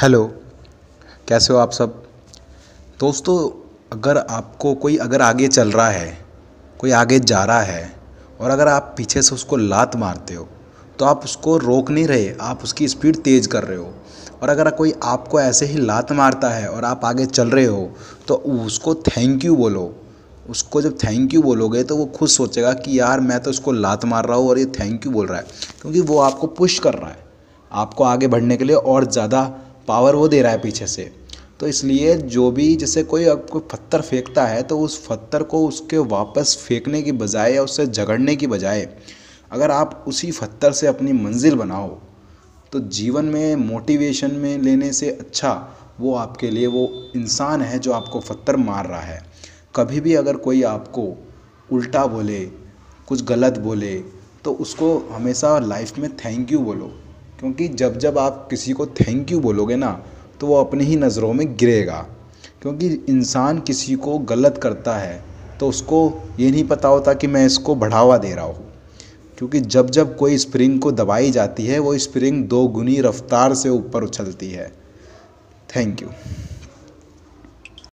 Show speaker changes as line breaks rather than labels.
hello कैसे हो आप सब दोस्तों अगर आपको कोई अगर आगे चल रहा है कोई आगे जा रहा है और अगर आप पीछे से उसको लात मारते हो तो आप उसको रोक नहीं रहे आप उसकी स्पीड तेज़ कर रहे हो और अगर कोई आपको ऐसे ही लात मारता है और आप आगे चल रहे हो तो उसको थैंक यू बोलो उसको जब थैंक यू बोलोगे तो वो खुद सोचेगा कि यार मैं तो उसको लात मार रहा हूँ और ये थैंक यू बोल रहा है क्योंकि वो आपको पुश कर रहा है आपको आगे बढ़ने के लिए और ज़्यादा पावर वो दे रहा है पीछे से तो इसलिए जो भी जैसे कोई आपको पत्थर फेंकता है तो उस पत्थर को उसके वापस फेंकने की बजाय या उससे झगड़ने की बजाय अगर आप उसी पत्थर से अपनी मंजिल बनाओ तो जीवन में मोटिवेशन में लेने से अच्छा वो आपके लिए वो इंसान है जो आपको पत्थर मार रहा है कभी भी अगर कोई आपको उल्टा बोले कुछ गलत बोले तो उसको हमेशा लाइफ में थैंक यू बोलो क्योंकि जब जब आप किसी को थैंक यू बोलोगे ना तो वो अपनी ही नज़रों में गिरेगा क्योंकि इंसान किसी को गलत करता है तो उसको ये नहीं पता होता कि मैं इसको बढ़ावा दे रहा हूँ क्योंकि जब जब कोई स्प्रिंग को दबाई जाती है वो स्प्रिंग दोगुनी रफ्तार से ऊपर उछलती है थैंक यू